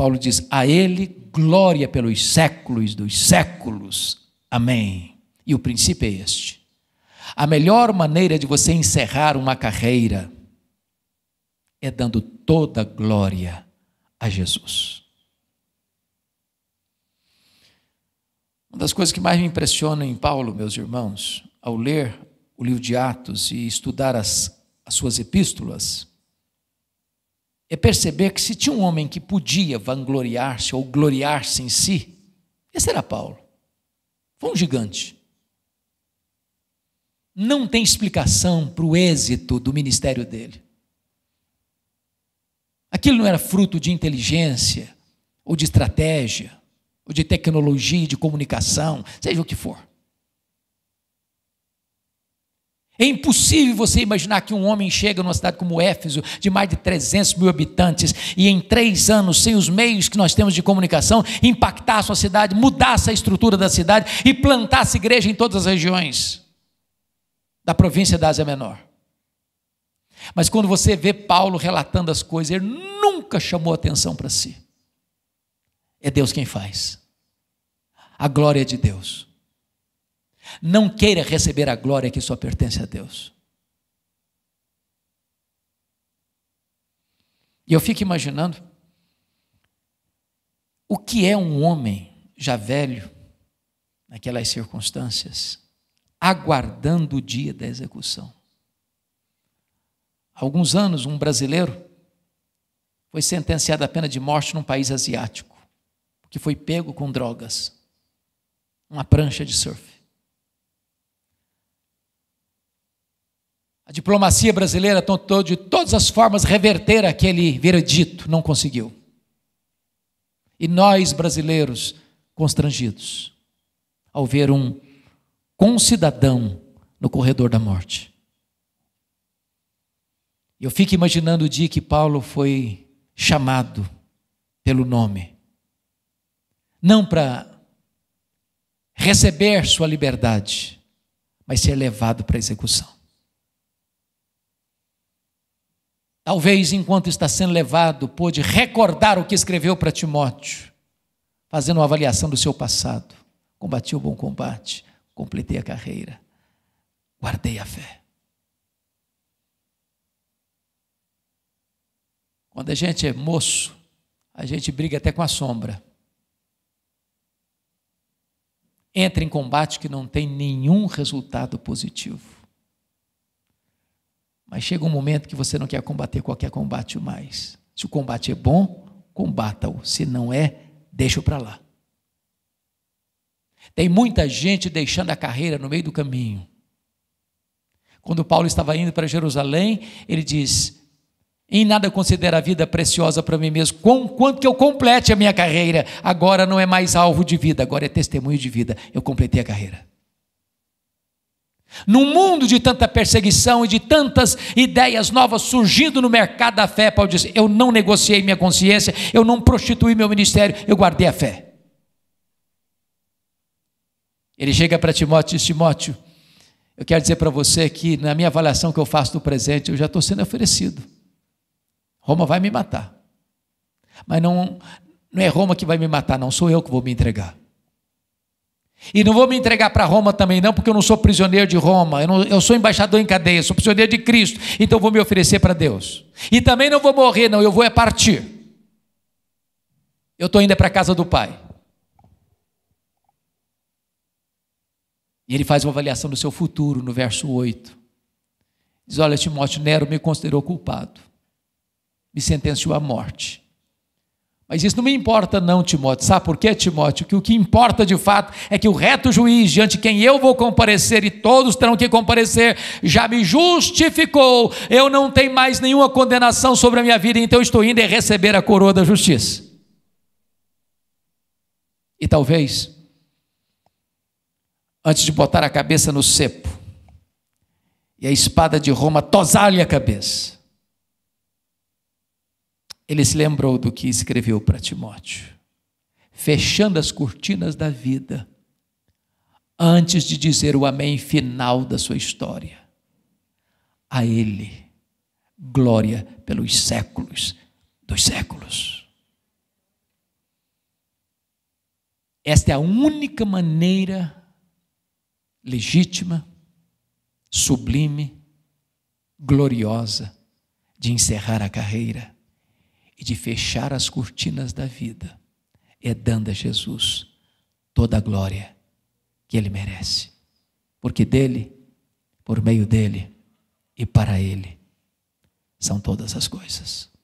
Paulo diz: A ele glória pelos séculos dos séculos. Amém. E o princípio é este. A melhor maneira de você encerrar uma carreira é dando toda a glória a Jesus. Uma das coisas que mais me impressiona em Paulo, meus irmãos, ao ler o livro de Atos e estudar as, as suas epístolas, é perceber que se tinha um homem que podia vangloriar-se ou gloriar-se em si, esse era Paulo. Foi um gigante. Não tem explicação para o êxito do ministério dele. Aquilo não era fruto de inteligência, ou de estratégia, ou de tecnologia, de comunicação, seja o que for. É impossível você imaginar que um homem chega numa cidade como Éfeso, de mais de 300 mil habitantes, e em três anos, sem os meios que nós temos de comunicação, impactar a sua cidade, mudasse a estrutura da cidade e plantasse igreja em todas as regiões da província da Ásia Menor. Mas quando você vê Paulo relatando as coisas, ele nunca chamou atenção para si. É Deus quem faz. A glória é de Deus. Não queira receber a glória que só pertence a Deus. E eu fico imaginando o que é um homem já velho, naquelas circunstâncias, aguardando o dia da execução. Há alguns anos, um brasileiro foi sentenciado à pena de morte num país asiático, porque foi pego com drogas, uma prancha de surf. A diplomacia brasileira tentou de todas as formas reverter aquele veredito, não conseguiu. E nós, brasileiros, constrangidos ao ver um concidadão no corredor da morte. Eu fico imaginando o dia que Paulo foi chamado pelo nome, não para receber sua liberdade, mas ser levado para execução. Talvez enquanto está sendo levado, pôde recordar o que escreveu para Timóteo, fazendo uma avaliação do seu passado. Combati o bom combate, completei a carreira, guardei a fé. Quando a gente é moço, a gente briga até com a sombra. Entra em combate que não tem nenhum resultado positivo. Mas chega um momento que você não quer combater qualquer combate mais. Se o combate é bom, combata-o. Se não é, deixa-o para lá. Tem muita gente deixando a carreira no meio do caminho. Quando Paulo estava indo para Jerusalém, ele diz: Em nada considero a vida preciosa para mim mesmo, com quanto que eu complete a minha carreira. Agora não é mais alvo de vida, agora é testemunho de vida. Eu completei a carreira. Num mundo de tanta perseguição e de tantas ideias novas surgindo no mercado da fé, Paulo diz: Eu não negociei minha consciência, eu não prostituí meu ministério, eu guardei a fé. Ele chega para Timóteo e diz: Timóteo, eu quero dizer para você que na minha avaliação que eu faço do presente, eu já estou sendo oferecido. Roma vai me matar. Mas não, não é Roma que vai me matar, não, sou eu que vou me entregar. E não vou me entregar para Roma também, não, porque eu não sou prisioneiro de Roma, eu, não, eu sou embaixador em cadeia, sou prisioneiro de Cristo, então vou me oferecer para Deus. E também não vou morrer, não, eu vou é partir. Eu estou indo é para a casa do Pai. E ele faz uma avaliação do seu futuro no verso 8. Diz: Olha, Timóteo, Nero me considerou culpado, me sentenciou à morte. Mas isso não me importa, não, Timóteo. Sabe por quê, Timóteo? Que o que importa de fato é que o reto juiz, diante de quem eu vou comparecer e todos terão que comparecer, já me justificou. Eu não tenho mais nenhuma condenação sobre a minha vida, então estou indo é receber a coroa da justiça. E talvez, antes de botar a cabeça no cepo e a espada de Roma tosar-lhe a cabeça, ele se lembrou do que escreveu para Timóteo. Fechando as cortinas da vida, antes de dizer o amém final da sua história. A Ele, glória pelos séculos dos séculos. Esta é a única maneira legítima, sublime, gloriosa de encerrar a carreira e de fechar as cortinas da vida, é dando a Jesus toda a glória que ele merece. Porque dele, por meio dele e para ele são todas as coisas.